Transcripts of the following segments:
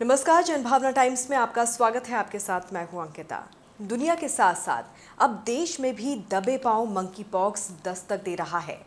नमस्कार जनभावना टाइम्स में आपका स्वागत है आपके साथ मैं हूं अंकिता दुनिया के साथ साथ अब देश में भी दबे पांव मंकी पॉक्स दस्तक दे रहा है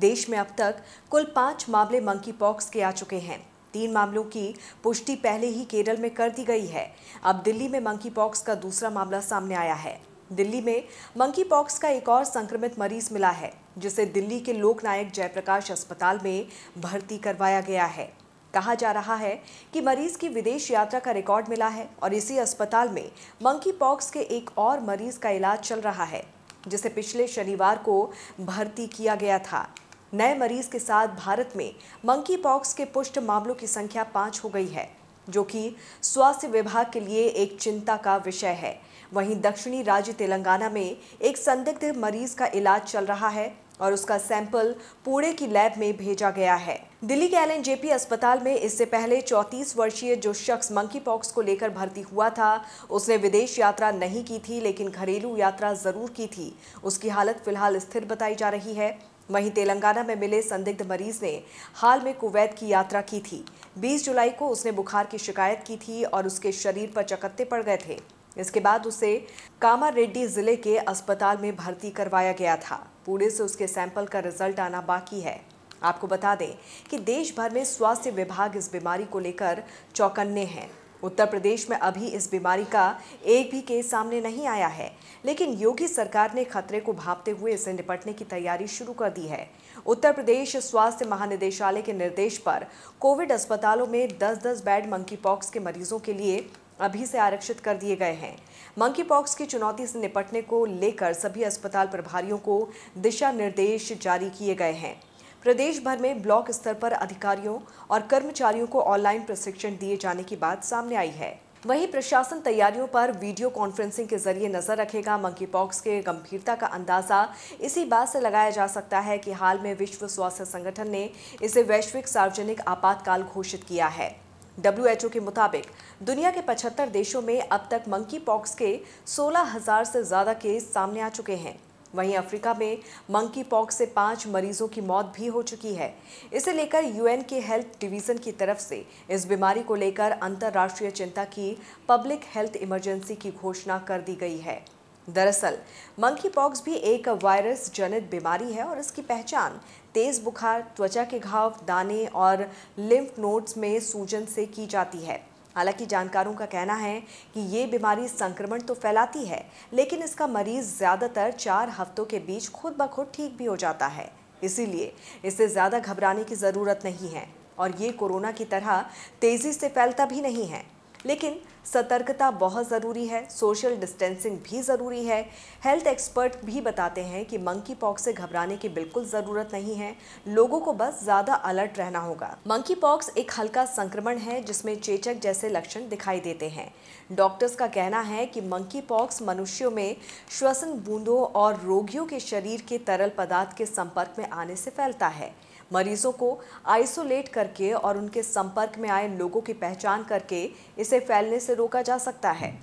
देश में अब तक कुल पाँच मामले मंकी पॉक्स के आ चुके हैं तीन मामलों की पुष्टि पहले ही केरल में कर दी गई है अब दिल्ली में मंकी पॉक्स का दूसरा मामला सामने आया है दिल्ली में मंकी पॉक्स का एक और संक्रमित मरीज मिला है जिसे दिल्ली के लोकनायक जयप्रकाश अस्पताल में भर्ती करवाया गया है कहा जा रहा है कि मरीज की विदेश यात्रा का रिकॉर्ड मिला है और इसी अस्पताल में मंकी पॉक्स के एक और मरीज का इलाज चल रहा है जिसे पिछले शनिवार को भर्ती किया गया था नए मरीज के साथ भारत में मंकी पॉक्स के पुष्ट मामलों की संख्या पाँच हो गई है जो कि स्वास्थ्य विभाग के लिए एक चिंता का विषय है वहीं दक्षिणी राज्य तेलंगाना में एक संदिग्ध मरीज का इलाज चल रहा है और उसका सैंपल पुणे की लैब में भेजा गया है दिल्ली के एल जेपी अस्पताल में इससे पहले 34 वर्षीय जो शख्स मंकी पॉक्स को लेकर भर्ती हुआ था उसने विदेश यात्रा नहीं की थी लेकिन घरेलू यात्रा जरूर की थी उसकी हालत फिलहाल स्थिर बताई जा रही है वहीं तेलंगाना में मिले संदिग्ध मरीज ने हाल में कुवैत की यात्रा की थी 20 जुलाई को उसने बुखार की शिकायत की थी और उसके शरीर पर चकत्ते पड़ गए थे इसके बाद उसे कामा रेड्डी जिले के अस्पताल में भर्ती करवाया गया था पुणे से उसके सैंपल का रिजल्ट आना बाकी है आपको बता दें कि देश भर में स्वास्थ्य विभाग इस बीमारी को लेकर चौकन्ने हैं उत्तर प्रदेश में अभी इस बीमारी का एक भी केस सामने नहीं आया है लेकिन योगी सरकार ने खतरे को भापते हुए इसे निपटने की तैयारी शुरू कर दी है उत्तर प्रदेश स्वास्थ्य महानिदेशालय के निर्देश पर कोविड अस्पतालों में 10-10 बेड मंकी पॉक्स के मरीजों के लिए अभी से आरक्षित कर दिए गए हैं मंकी पॉक्स की चुनौती से निपटने को लेकर सभी अस्पताल प्रभारियों को दिशा निर्देश जारी किए गए हैं प्रदेश भर में ब्लॉक स्तर पर अधिकारियों और कर्मचारियों को ऑनलाइन प्रशिक्षण दिए जाने की बात सामने आई है वहीं प्रशासन तैयारियों पर वीडियो कॉन्फ्रेंसिंग के जरिए नजर रखेगा मंकी पॉक्स के गंभीरता का अंदाजा इसी बात से लगाया जा सकता है कि हाल में विश्व स्वास्थ्य संगठन ने इसे वैश्विक सार्वजनिक आपातकाल घोषित किया है डब्ल्यूएचओ के मुताबिक दुनिया के 75 देशों में अब तक मंकी पॉक्स के 16,000 से ज़्यादा केस सामने आ चुके हैं वहीं अफ्रीका में मंकी पॉक्स से पाँच मरीजों की मौत भी हो चुकी है इसे लेकर यूएन के हेल्थ डिवीज़न की तरफ से इस बीमारी को लेकर अंतर्राष्ट्रीय चिंता की पब्लिक हेल्थ इमरजेंसी की घोषणा कर दी गई है दरअसल मंकी पॉक्स भी एक वायरस जनित बीमारी है और इसकी पहचान तेज़ बुखार त्वचा के घाव दाने और लिम्फ नोड्स में सूजन से की जाती है हालांकि जानकारों का कहना है कि ये बीमारी संक्रमण तो फैलाती है लेकिन इसका मरीज ज़्यादातर चार हफ्तों के बीच खुद ब खुद ठीक भी हो जाता है इसीलिए इससे ज़्यादा घबराने की ज़रूरत नहीं है और ये कोरोना की तरह तेज़ी से फैलता भी नहीं है लेकिन सतर्कता बहुत ज़रूरी है सोशल डिस्टेंसिंग भी ज़रूरी है हेल्थ एक्सपर्ट भी बताते हैं कि मंकी पॉक्स से घबराने की बिल्कुल ज़रूरत नहीं है लोगों को बस ज़्यादा अलर्ट रहना होगा मंकी पॉक्स एक हल्का संक्रमण है जिसमें चेचक जैसे लक्षण दिखाई देते हैं डॉक्टर्स का कहना है कि मंकी पॉक्स मनुष्यों में श्वसन बूंदों और रोगियों के शरीर के तरल पदार्थ के संपर्क में आने से फैलता है मरीजों को आइसोलेट करके और उनके संपर्क में आए लोगों की पहचान करके इसे फैलने से रोका जा सकता है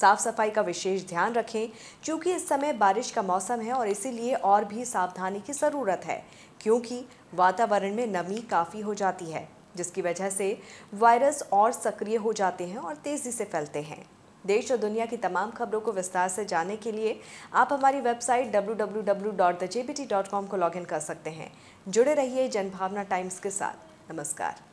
साफ सफाई का विशेष ध्यान रखें क्योंकि इस समय बारिश का मौसम है और इसीलिए और भी सावधानी की ज़रूरत है क्योंकि वातावरण में नमी काफ़ी हो जाती है जिसकी वजह से वायरस और सक्रिय हो जाते हैं और तेज़ी से फैलते हैं देश और दुनिया की तमाम खबरों को विस्तार से जानने के लिए आप हमारी वेबसाइट डब्ल्यू को लॉगिन कर सकते हैं जुड़े रहिए जनभावना टाइम्स के साथ नमस्कार